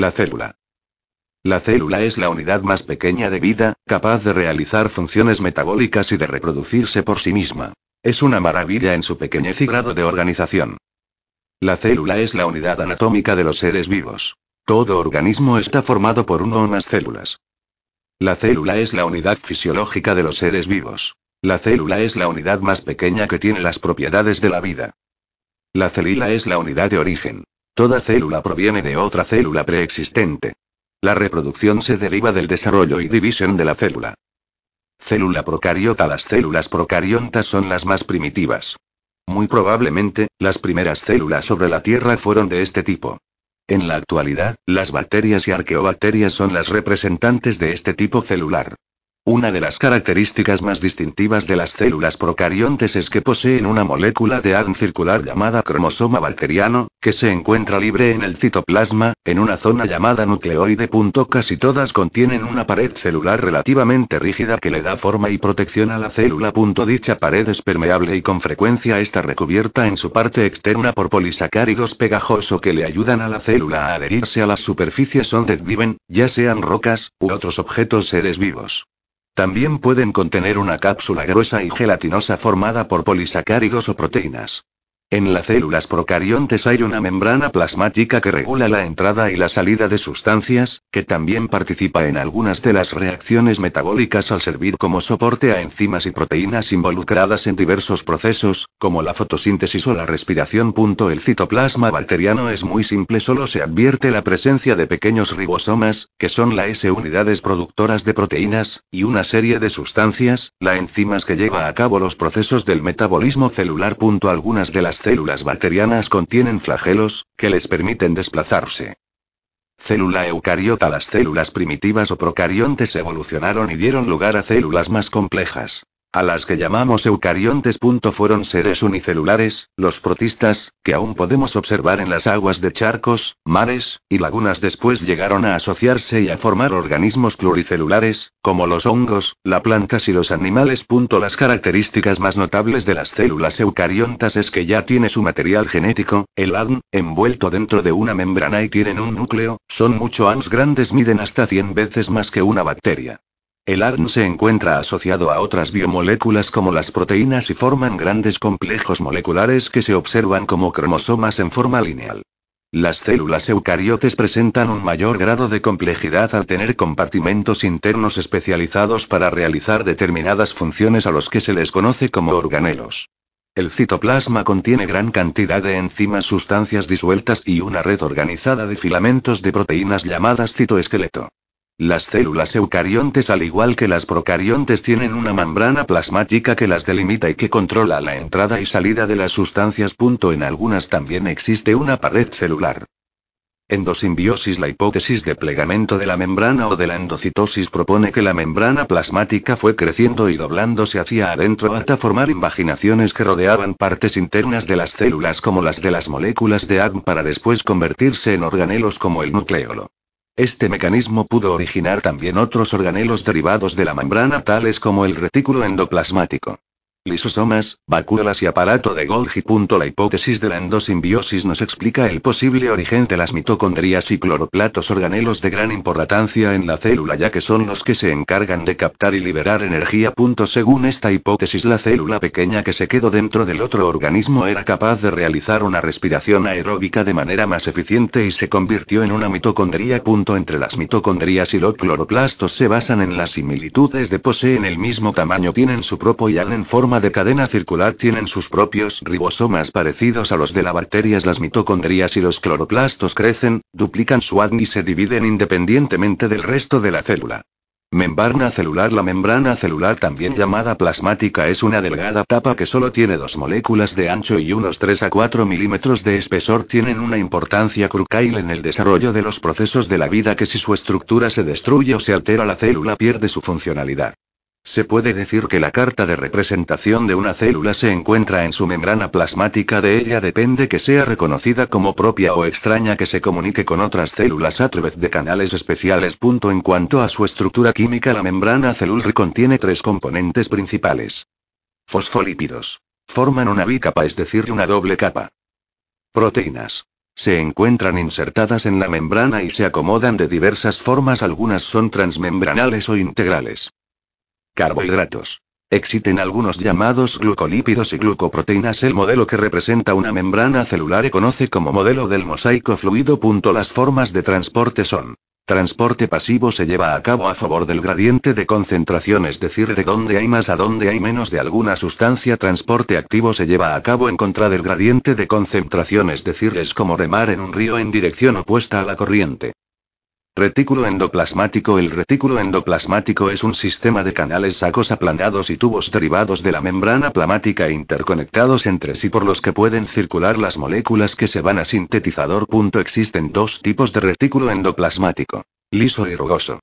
La célula. La célula es la unidad más pequeña de vida, capaz de realizar funciones metabólicas y de reproducirse por sí misma. Es una maravilla en su pequeñez y grado de organización. La célula es la unidad anatómica de los seres vivos. Todo organismo está formado por uno o más células. La célula es la unidad fisiológica de los seres vivos. La célula es la unidad más pequeña que tiene las propiedades de la vida. La célula es la unidad de origen. Toda célula proviene de otra célula preexistente. La reproducción se deriva del desarrollo y división de la célula. Célula procariota Las células procariotas son las más primitivas. Muy probablemente, las primeras células sobre la Tierra fueron de este tipo. En la actualidad, las bacterias y arqueobacterias son las representantes de este tipo celular. Una de las características más distintivas de las células procariontes es que poseen una molécula de ADN circular llamada cromosoma bacteriano, que se encuentra libre en el citoplasma, en una zona llamada nucleoide. Casi todas contienen una pared celular relativamente rígida que le da forma y protección a la célula. Dicha pared es permeable y con frecuencia está recubierta en su parte externa por polisacáridos pegajoso que le ayudan a la célula a adherirse a las superficies donde viven, ya sean rocas, u otros objetos seres vivos. También pueden contener una cápsula gruesa y gelatinosa formada por polisacáridos o proteínas. En las células procariontes hay una membrana plasmática que regula la entrada y la salida de sustancias, que también participa en algunas de las reacciones metabólicas al servir como soporte a enzimas y proteínas involucradas en diversos procesos, como la fotosíntesis o la respiración. El citoplasma bacteriano es muy simple, solo se advierte la presencia de pequeños ribosomas, que son las S unidades productoras de proteínas, y una serie de sustancias, la enzimas que lleva a cabo los procesos del metabolismo celular. Algunas de las células bacterianas contienen flagelos, que les permiten desplazarse. Célula eucariota Las células primitivas o procariontes evolucionaron y dieron lugar a células más complejas. A las que llamamos eucariontes. Fueron seres unicelulares, los protistas, que aún podemos observar en las aguas de charcos, mares y lagunas. Después llegaron a asociarse y a formar organismos pluricelulares, como los hongos, las plantas y los animales. Las características más notables de las células eucariontas es que ya tiene su material genético, el ADN, envuelto dentro de una membrana y tienen un núcleo, son mucho más grandes, miden hasta 100 veces más que una bacteria. El ARN se encuentra asociado a otras biomoléculas como las proteínas y forman grandes complejos moleculares que se observan como cromosomas en forma lineal. Las células eucariotes presentan un mayor grado de complejidad al tener compartimentos internos especializados para realizar determinadas funciones a los que se les conoce como organelos. El citoplasma contiene gran cantidad de enzimas, sustancias disueltas y una red organizada de filamentos de proteínas llamadas citoesqueleto. Las células eucariontes al igual que las procariontes tienen una membrana plasmática que las delimita y que controla la entrada y salida de las sustancias. En algunas también existe una pared celular. Endosimbiosis La hipótesis de plegamento de la membrana o de la endocitosis propone que la membrana plasmática fue creciendo y doblándose hacia adentro hasta formar invaginaciones que rodeaban partes internas de las células como las de las moléculas de ADN para después convertirse en organelos como el nucleolo. Este mecanismo pudo originar también otros organelos derivados de la membrana tales como el retículo endoplasmático. Lisosomas, vacuolas y aparato de Golgi. La hipótesis de la endosimbiosis nos explica el posible origen de las mitocondrias y cloroplatos organelos de gran importancia en la célula ya que son los que se encargan de captar y liberar energía. Según esta hipótesis la célula pequeña que se quedó dentro del otro organismo era capaz de realizar una respiración aeróbica de manera más eficiente y se convirtió en una mitocondría. Entre las mitocondrias y los cloroplastos se basan en las similitudes de poseen el mismo tamaño tienen su propia en forma de cadena circular tienen sus propios ribosomas parecidos a los de las bacterias. Las mitocondrias y los cloroplastos crecen, duplican su ADN y se dividen independientemente del resto de la célula. Membrana celular La membrana celular también llamada plasmática es una delgada tapa que solo tiene dos moléculas de ancho y unos 3 a 4 milímetros de espesor tienen una importancia crucial en el desarrollo de los procesos de la vida que si su estructura se destruye o se altera la célula pierde su funcionalidad. Se puede decir que la carta de representación de una célula se encuentra en su membrana plasmática, de ella depende que sea reconocida como propia o extraña que se comunique con otras células a través de canales especiales. en cuanto a su estructura química, la membrana celular contiene tres componentes principales. Fosfolípidos. Forman una bicapa, es decir, una doble capa. Proteínas se encuentran insertadas en la membrana y se acomodan de diversas formas, algunas son transmembranales o integrales carbohidratos. Existen algunos llamados glucolípidos y glucoproteínas. El modelo que representa una membrana celular se conoce como modelo del mosaico fluido. Las formas de transporte son. Transporte pasivo se lleva a cabo a favor del gradiente de concentración, es decir, de donde hay más a donde hay menos de alguna sustancia. Transporte activo se lleva a cabo en contra del gradiente de concentración, es decir, es como remar en un río en dirección opuesta a la corriente. Retículo endoplasmático El retículo endoplasmático es un sistema de canales sacos aplanados y tubos derivados de la membrana plasmática interconectados entre sí por los que pueden circular las moléculas que se van a sintetizador. Existen dos tipos de retículo endoplasmático. Liso y rugoso.